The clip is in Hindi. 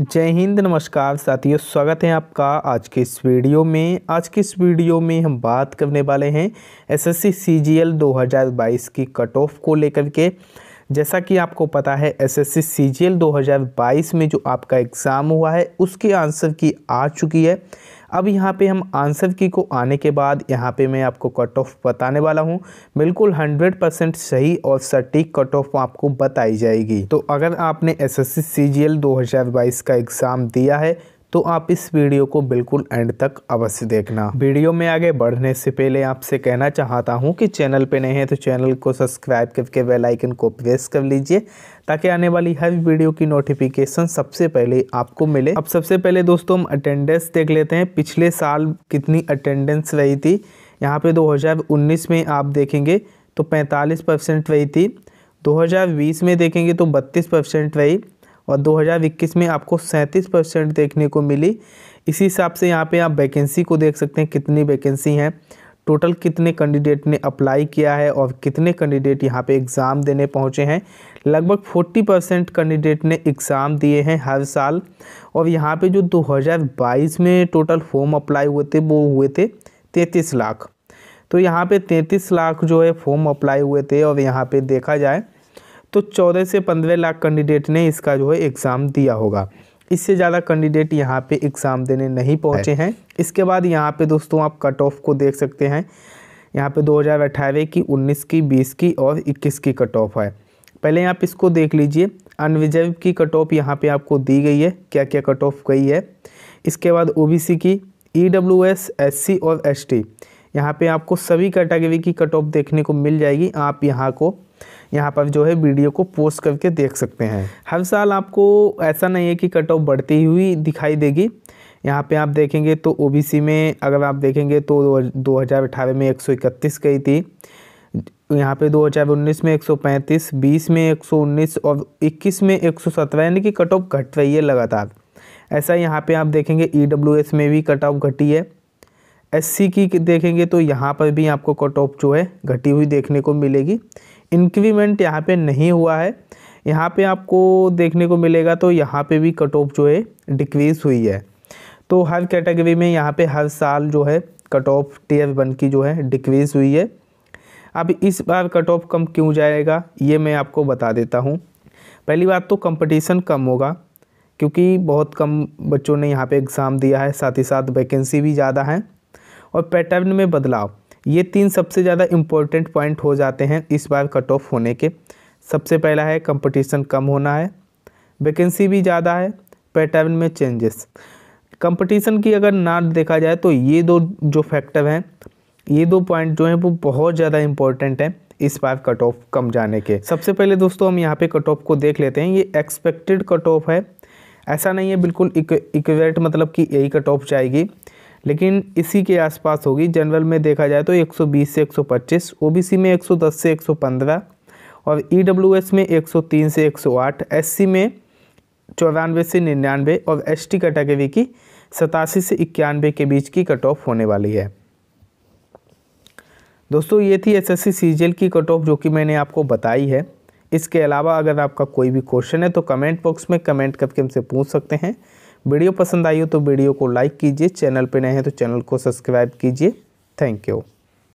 जय हिंद नमस्कार साथियों स्वागत है आपका आज के इस वीडियो में आज के इस वीडियो में हम बात करने वाले हैं एसएससी सीजीएल 2022 की कट ऑफ को लेकर के जैसा कि आपको पता है एसएससी सीजीएल 2022 में जो आपका एग्ज़ाम हुआ है उसके आंसर की आ चुकी है अब यहाँ पे हम आंसर की को आने के बाद यहाँ पे मैं आपको कट ऑफ बताने वाला हूँ बिल्कुल 100 परसेंट सही और सटीक कट ऑफ आपको बताई जाएगी तो अगर आपने एस एस सी 2022 का एग्ज़ाम दिया है तो आप इस वीडियो को बिल्कुल एंड तक अवश्य देखना वीडियो में आगे बढ़ने से पहले आपसे कहना चाहता हूँ कि चैनल पर नए हैं तो चैनल को सब्सक्राइब करके आइकन को प्रेस कर लीजिए ताकि आने वाली हर वीडियो की नोटिफिकेशन सबसे पहले आपको मिले अब सबसे पहले दोस्तों हम अटेंडेंस देख लेते हैं पिछले साल कितनी अटेंडेंस रही थी यहाँ पे दो में आप देखेंगे तो पैंतालीस परसेंट रही थी 2020 में देखेंगे तो 32 परसेंट रही और 2021 में आपको 37 परसेंट देखने को मिली इसी हिसाब से यहाँ पे आप वैकेंसी को देख सकते हैं कितनी वैकेंसी हैं टोटल कितने कैंडिडेट ने अप्लाई किया है और कितने कैंडिडेट यहाँ पे एग्ज़ाम देने पहुँचे हैं लगभग 40 परसेंट कैंडिडेट ने एग्ज़ाम दिए हैं हर साल और यहाँ पे जो 2022 में टोटल फॉर्म अप्लाई हुए थे वो हुए थे तैंतीस लाख तो यहाँ पे तैंतीस लाख जो है फॉर्म अप्लाई हुए थे और यहाँ पे देखा जाए तो चौदह से पंद्रह लाख कैंडिडेट ने इसका जो है एग्ज़ाम दिया होगा इससे ज़्यादा कैंडिडेट यहाँ पे एग्ज़ाम देने नहीं पहुँचे हैं इसके बाद यहाँ पे दोस्तों आप कट ऑफ को देख सकते हैं यहाँ पे अठारह की 19 की 20 की और 21 की कट ऑफ है पहले आप इसको देख लीजिए अनविजय की कट ऑफ यहाँ पे आपको दी गई है क्या क्या कट ऑफ गई है इसके बाद ओ की E W S S C और एस टी यहाँ पर आपको सभी कैटेगरी की कट ऑफ देखने को मिल जाएगी आप यहाँ को यहाँ पर जो है वीडियो को पोस्ट करके देख सकते हैं हर साल आपको ऐसा नहीं है कि कट ऑफ बढ़ती हुई दिखाई देगी यहाँ पे आप देखेंगे तो ओबीसी में अगर आप देखेंगे तो दो हज़ार में एक गई थी यहाँ पे 2019 में 135, 20 में 119 और 21 में 117 यानी कि कट ऑफ घट रही है लगातार ऐसा यहाँ पे आप देखेंगे ई e में भी कट ऑफ घटी है एससी की देखेंगे तो यहाँ पर भी आपको कट ऑफ जो है घटी हुई देखने को मिलेगी इंक्रीमेंट यहाँ पे नहीं हुआ है यहाँ पे आपको देखने को मिलेगा तो यहाँ पे भी कट ऑफ जो है डिक्रीज़ हुई है तो हर कैटेगरी में यहाँ पे हर साल जो है कट ऑफ टीयर वन की जो है डिक्रीज़ हुई है अब इस बार कट ऑफ कम क्यों जाएगा ये मैं आपको बता देता हूँ पहली बात तो कंपटीशन कम होगा क्योंकि बहुत कम बच्चों ने यहाँ पे एग्ज़ाम दिया है साथ ही साथ वैकेंसी भी ज़्यादा है और पैटर्न में बदलाव ये तीन सबसे ज़्यादा इम्पोर्टेंट पॉइंट हो जाते हैं इस बार कट ऑफ होने के सबसे पहला है कंपटीशन कम होना है वैकेंसी भी ज़्यादा है पैटर्न में चेंजेस कंपटीशन की अगर ना देखा जाए तो ये दो जो फैक्टर हैं ये दो पॉइंट जो हैं वो बहुत ज़्यादा इम्पोर्टेंट हैं इस बार कट ऑफ कम जाने के सबसे पहले दोस्तों हम यहाँ पे कट ऑफ को देख लेते हैं ये एक्सपेक्टेड कट ऑफ है ऐसा नहीं है बिल्कुल इक्वेट मतलब कि यही कट ऑफ जाएगी लेकिन इसी के आसपास होगी जनरल में देखा जाए तो 120 से 125 ओबीसी में 110 से 115 और ईडब्ल्यूएस e में 103 से 108 एससी में चौरानवे से निन्यानवे और एसटी कैटेगरी की सतासी से इक्यानवे के बीच की कट ऑफ होने वाली है दोस्तों ये थी एसएससी सीजीएल की कट ऑफ जो कि मैंने आपको बताई है इसके अलावा अगर आपका कोई भी क्वेश्चन है तो कमेंट बॉक्स में कमेंट करके हमसे पूछ सकते हैं वीडियो पसंद आई हो तो वीडियो को लाइक कीजिए चैनल पर नए हैं तो चैनल को सब्सक्राइब कीजिए थैंक यू